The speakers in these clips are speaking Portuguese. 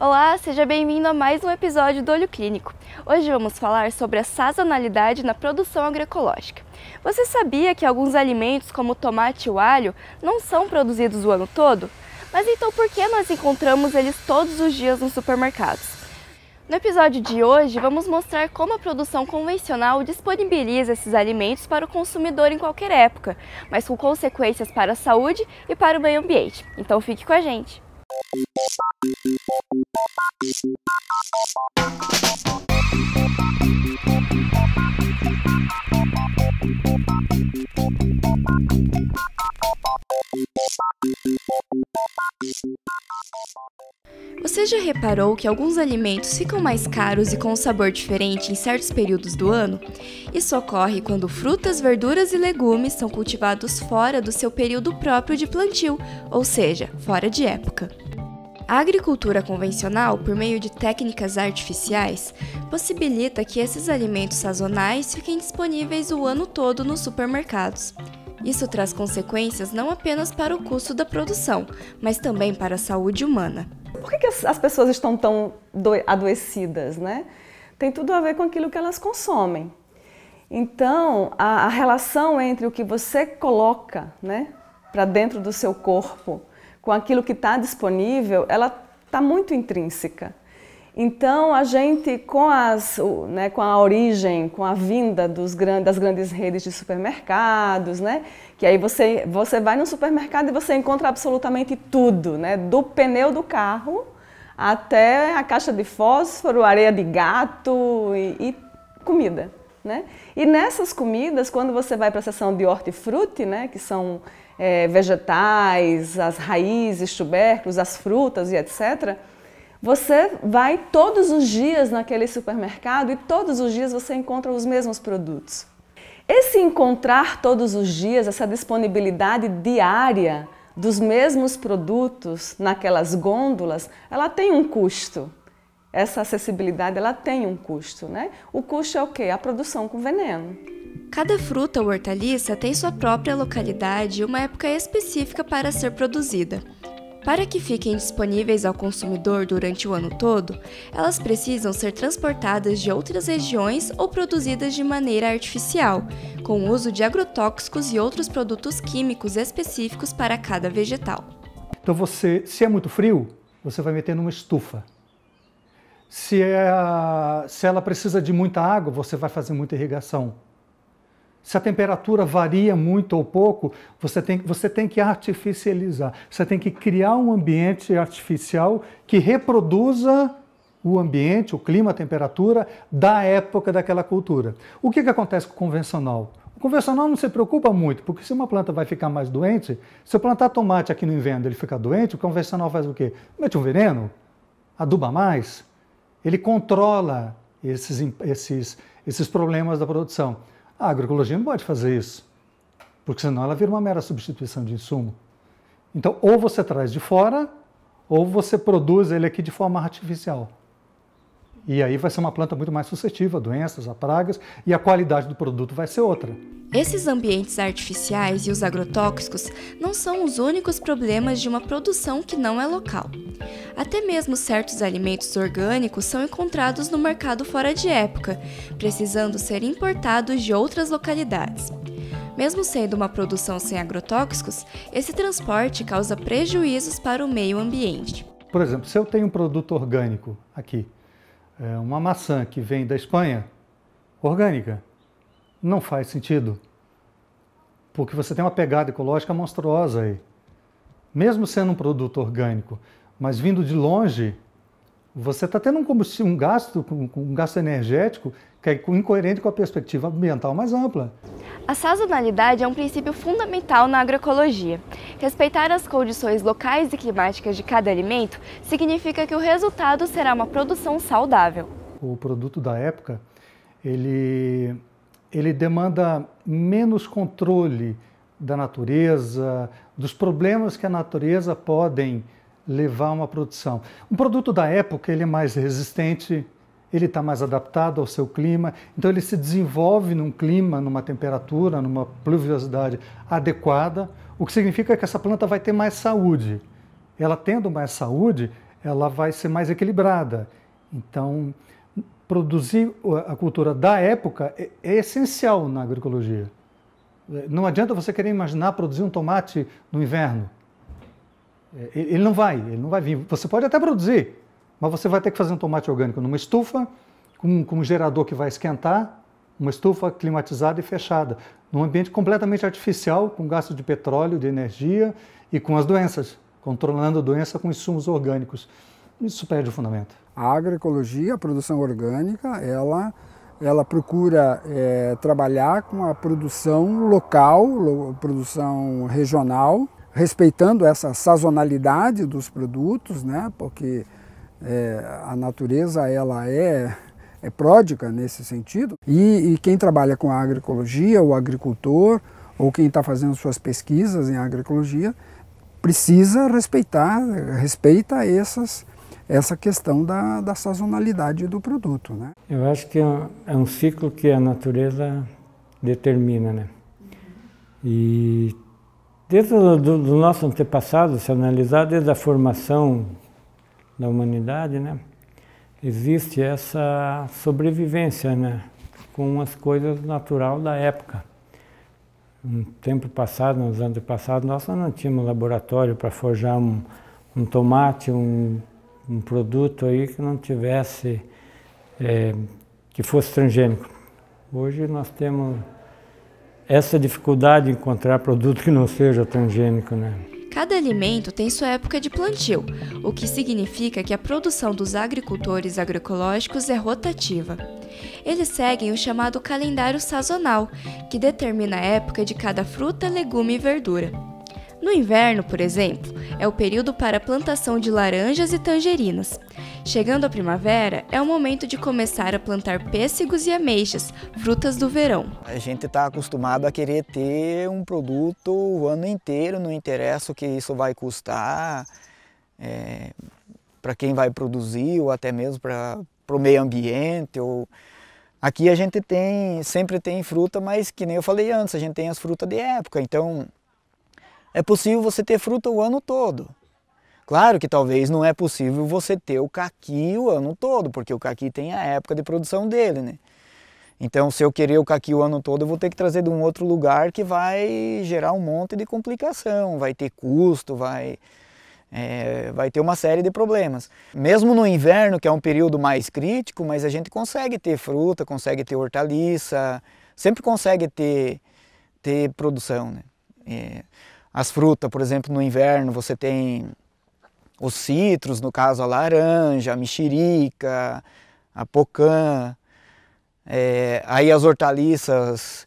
Olá, seja bem-vindo a mais um episódio do Olho Clínico. Hoje vamos falar sobre a sazonalidade na produção agroecológica. Você sabia que alguns alimentos, como o tomate e o alho, não são produzidos o ano todo? Mas então por que nós encontramos eles todos os dias nos supermercados? No episódio de hoje, vamos mostrar como a produção convencional disponibiliza esses alimentos para o consumidor em qualquer época, mas com consequências para a saúde e para o meio ambiente. Então fique com a gente! Você já reparou que alguns alimentos ficam mais caros e com um sabor diferente em certos períodos do ano? Isso ocorre quando frutas, verduras e legumes são cultivados fora do seu período próprio de plantio, ou seja, fora de época. A agricultura convencional, por meio de técnicas artificiais, possibilita que esses alimentos sazonais fiquem disponíveis o ano todo nos supermercados. Isso traz consequências não apenas para o custo da produção, mas também para a saúde humana. Por que, as pessoas estão tão adoecidas, né? Tem tudo a ver com aquilo que elas consomem. Então, a, a relação entre o que você coloca, né, para dentro do seu corpo com aquilo que está disponível, ela está muito intrínseca. Então, a gente, com, as, né, com a origem, com a vinda grandes, das grandes redes de supermercados, né, que aí você, você vai no supermercado e você encontra absolutamente tudo, né, do pneu do carro até a caixa de fósforo, areia de gato e, e comida. Né? E nessas comidas, quando você vai para a seção de hortifruti, né, que são é, vegetais, as raízes, tubérculos, as frutas e etc., você vai todos os dias naquele supermercado e todos os dias você encontra os mesmos produtos. Esse encontrar todos os dias, essa disponibilidade diária dos mesmos produtos naquelas gôndolas, ela tem um custo. Essa acessibilidade ela tem um custo, né? O custo é o quê? A produção com veneno. Cada fruta ou hortaliça tem sua própria localidade e uma época específica para ser produzida. Para que fiquem disponíveis ao consumidor durante o ano todo, elas precisam ser transportadas de outras regiões ou produzidas de maneira artificial, com o uso de agrotóxicos e outros produtos químicos específicos para cada vegetal. Então você, se é muito frio, você vai meter numa estufa. Se, é, se ela precisa de muita água, você vai fazer muita irrigação. Se a temperatura varia muito ou pouco, você tem, você tem que artificializar. Você tem que criar um ambiente artificial que reproduza o ambiente, o clima, a temperatura da época daquela cultura. O que, que acontece com o convencional? O convencional não se preocupa muito, porque se uma planta vai ficar mais doente, se eu plantar tomate aqui no inverno ele fica doente, o convencional faz o quê? Mete um veneno, aduba mais, ele controla esses, esses, esses problemas da produção. A agroecologia não pode fazer isso, porque senão ela vira uma mera substituição de insumo. Então, ou você traz de fora, ou você produz ele aqui de forma artificial. E aí vai ser uma planta muito mais suscetível a doenças, a pragas e a qualidade do produto vai ser outra. Esses ambientes artificiais e os agrotóxicos não são os únicos problemas de uma produção que não é local. Até mesmo certos alimentos orgânicos são encontrados no mercado fora de época, precisando ser importados de outras localidades. Mesmo sendo uma produção sem agrotóxicos, esse transporte causa prejuízos para o meio ambiente. Por exemplo, se eu tenho um produto orgânico aqui é uma maçã que vem da Espanha, orgânica, não faz sentido. Porque você tem uma pegada ecológica monstruosa aí. Mesmo sendo um produto orgânico, mas vindo de longe, você está tendo um, um gasto, um, um gasto energético que é incoerente com a perspectiva ambiental mais ampla. A sazonalidade é um princípio fundamental na agroecologia. Respeitar as condições locais e climáticas de cada alimento significa que o resultado será uma produção saudável. O produto da época, ele, ele demanda menos controle da natureza, dos problemas que a natureza podem levar uma produção. Um produto da época ele é mais resistente, ele está mais adaptado ao seu clima, então ele se desenvolve num clima, numa temperatura, numa pluviosidade adequada, o que significa que essa planta vai ter mais saúde. Ela tendo mais saúde, ela vai ser mais equilibrada. Então, produzir a cultura da época é, é essencial na agroecologia. Não adianta você querer imaginar produzir um tomate no inverno. É, ele não vai, ele não vai vir. Você pode até produzir, mas você vai ter que fazer um tomate orgânico numa estufa, com, com um gerador que vai esquentar, uma estufa climatizada e fechada, num ambiente completamente artificial, com gasto de petróleo, de energia e com as doenças, controlando a doença com insumos orgânicos. Isso perde o fundamento. A agroecologia, a produção orgânica, ela, ela procura é, trabalhar com a produção local, lo, produção regional, respeitando essa sazonalidade dos produtos, né? porque é, a natureza ela é, é nesse sentido. E, e quem trabalha com a agroecologia, o agricultor, ou quem está fazendo suas pesquisas em agroecologia, precisa respeitar, respeita essas, essa questão da, da sazonalidade do produto. Né? Eu acho que é um, é um ciclo que a natureza determina, né? E Desde do, do nosso antepassado, se analisar desde a formação da humanidade, né, existe essa sobrevivência né, com as coisas natural da época. No tempo passado, nos anos passados, nós não tínhamos laboratório para forjar um, um tomate, um, um, produto aí que não tivesse, é, que fosse transgênico. Hoje nós temos essa dificuldade de encontrar produto que não seja transgênico, né? Cada alimento tem sua época de plantio, o que significa que a produção dos agricultores agroecológicos é rotativa. Eles seguem o chamado calendário sazonal, que determina a época de cada fruta, legume e verdura. No inverno, por exemplo, é o período para a plantação de laranjas e tangerinas. Chegando a primavera, é o momento de começar a plantar pêssegos e ameixas, frutas do verão. A gente está acostumado a querer ter um produto o ano inteiro, não interessa o que isso vai custar é, para quem vai produzir ou até mesmo para o meio ambiente ou... Aqui a gente tem, sempre tem fruta, mas que nem eu falei antes, a gente tem as frutas de época, então é possível você ter fruta o ano todo. Claro que talvez não é possível você ter o caqui o ano todo, porque o caqui tem a época de produção dele, né? Então, se eu querer o caqui o ano todo, eu vou ter que trazer de um outro lugar que vai gerar um monte de complicação, vai ter custo, vai, é, vai ter uma série de problemas. Mesmo no inverno, que é um período mais crítico, mas a gente consegue ter fruta, consegue ter hortaliça, sempre consegue ter, ter produção, né? É, as frutas, por exemplo, no inverno você tem os citros, no caso a laranja, a mexerica, a pocã. É, aí as hortaliças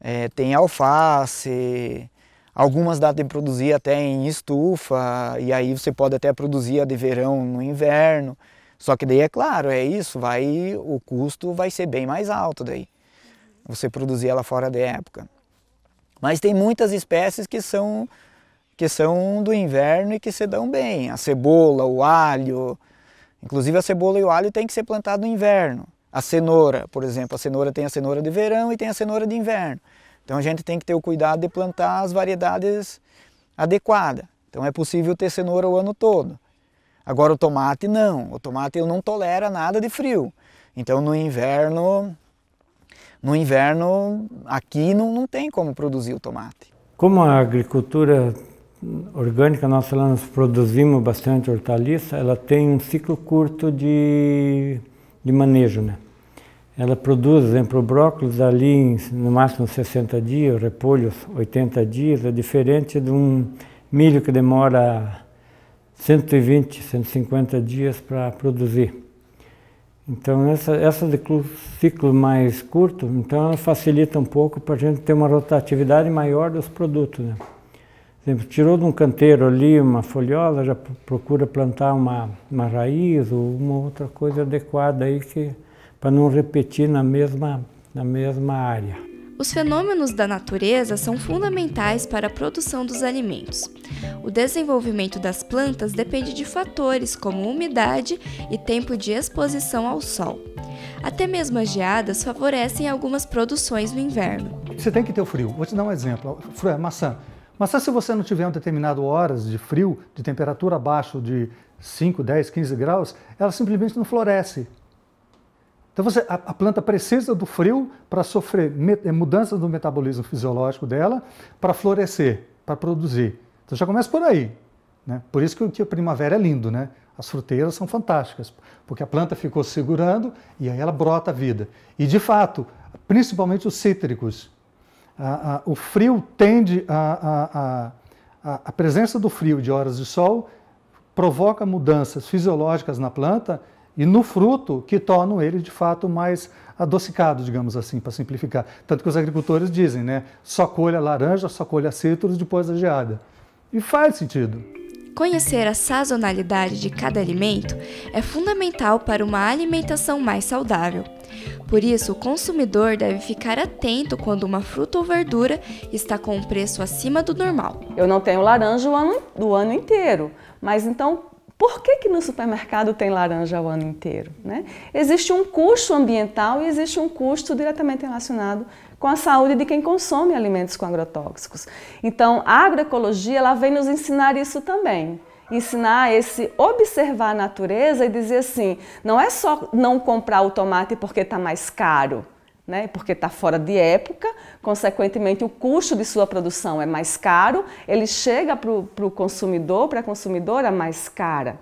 é, tem alface, algumas dá de produzir até em estufa, e aí você pode até produzir a de verão no inverno. Só que daí é claro, é isso, vai o custo vai ser bem mais alto daí. Você produzir ela fora de época. Mas tem muitas espécies que são que são do inverno e que se dão bem. A cebola, o alho, inclusive a cebola e o alho tem que ser plantado no inverno. A cenoura, por exemplo, a cenoura tem a cenoura de verão e tem a cenoura de inverno. Então a gente tem que ter o cuidado de plantar as variedades adequadas. Então é possível ter cenoura o ano todo. Agora o tomate não, o tomate não tolera nada de frio. Então no inverno, no inverno aqui não, não tem como produzir o tomate. Como a agricultura orgânica, nós lá produzimos bastante hortaliça, ela tem um ciclo curto de, de manejo, né? Ela produz, por exemplo, brócolis ali em, no máximo 60 dias, repolhos 80 dias, é diferente de um milho que demora 120, 150 dias para produzir. Então, essa, essa de ciclo mais curto, então ela facilita um pouco para a gente ter uma rotatividade maior dos produtos, né? Exemplo, tirou de um canteiro ali uma folhosa, já procura plantar uma, uma raiz ou uma outra coisa adequada aí que para não repetir na mesma, na mesma área. Os fenômenos da natureza são fundamentais para a produção dos alimentos. O desenvolvimento das plantas depende de fatores como umidade e tempo de exposição ao sol. Até mesmo as geadas favorecem algumas produções no inverno. Você tem que ter o frio. Vou te dar um exemplo. Maçã. Mas só se você não tiver um determinado horas de frio, de temperatura abaixo de 5, 10, 15 graus, ela simplesmente não floresce. Então você, a, a planta precisa do frio para sofrer eh, mudanças no metabolismo fisiológico dela para florescer, para produzir. Então já começa por aí. Né? Por isso que, que a primavera é lindo, né? As fruteiras são fantásticas, porque a planta ficou segurando e aí ela brota a vida. E de fato, principalmente os cítricos, a, a, o frio tende a, a presença do frio de horas de sol provoca mudanças fisiológicas na planta e no fruto que tornam ele de fato mais adocicado, digamos assim, para simplificar. Tanto que os agricultores dizem, né? Só colha laranja, só colha cítrus depois da geada. E faz sentido. Conhecer a sazonalidade de cada alimento é fundamental para uma alimentação mais saudável. Por isso, o consumidor deve ficar atento quando uma fruta ou verdura está com um preço acima do normal. Eu não tenho laranja o ano, o ano inteiro, mas então por que, que no supermercado tem laranja o ano inteiro? Né? Existe um custo ambiental e existe um custo diretamente relacionado com a saúde de quem consome alimentos com agrotóxicos. Então, a agroecologia ela vem nos ensinar isso também ensinar esse observar a natureza e dizer assim, não é só não comprar o tomate porque está mais caro, né? porque está fora de época, consequentemente o custo de sua produção é mais caro, ele chega para o consumidor, para a consumidora mais cara.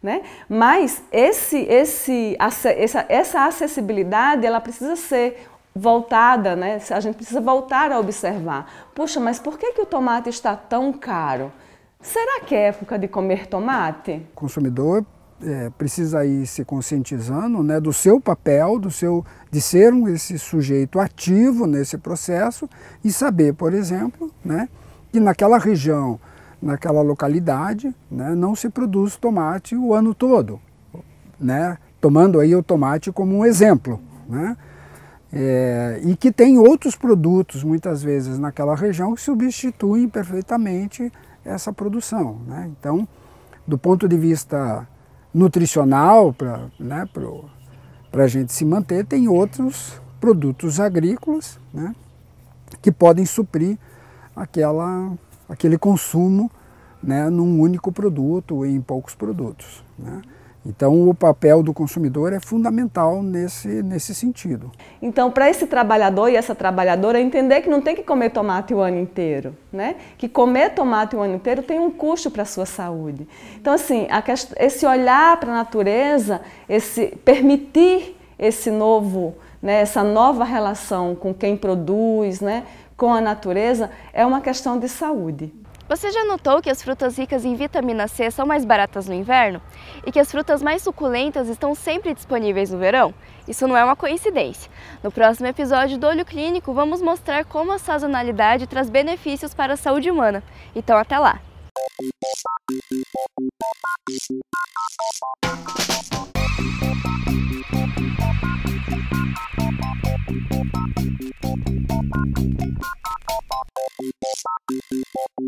Né? Mas esse, esse, essa, essa acessibilidade ela precisa ser voltada, né? a gente precisa voltar a observar. Puxa, mas por que, que o tomate está tão caro? Será que é época de comer tomate? O consumidor é, precisa ir se conscientizando né, do seu papel, do seu, de ser um, esse sujeito ativo nesse processo e saber, por exemplo, né, que naquela região, naquela localidade, né, não se produz tomate o ano todo. Né, tomando aí o tomate como um exemplo. Né? É, e que tem outros produtos, muitas vezes, naquela região que substituem perfeitamente essa produção. Né? Então, do ponto de vista nutricional, para né, a gente se manter, tem outros produtos agrícolas né, que podem suprir aquela, aquele consumo né, num único produto, ou em poucos produtos. Né? Então, o papel do consumidor é fundamental nesse, nesse sentido. Então, para esse trabalhador e essa trabalhadora entender que não tem que comer tomate o ano inteiro, né? Que comer tomate o ano inteiro tem um custo para a sua saúde. Então, assim, quest... esse olhar para a natureza, esse permitir esse novo, né, essa nova relação com quem produz, né, com a natureza, é uma questão de saúde. Você já notou que as frutas ricas em vitamina C são mais baratas no inverno? E que as frutas mais suculentas estão sempre disponíveis no verão? Isso não é uma coincidência. No próximo episódio do Olho Clínico, vamos mostrar como a sazonalidade traz benefícios para a saúde humana. Então, até lá! Thank you.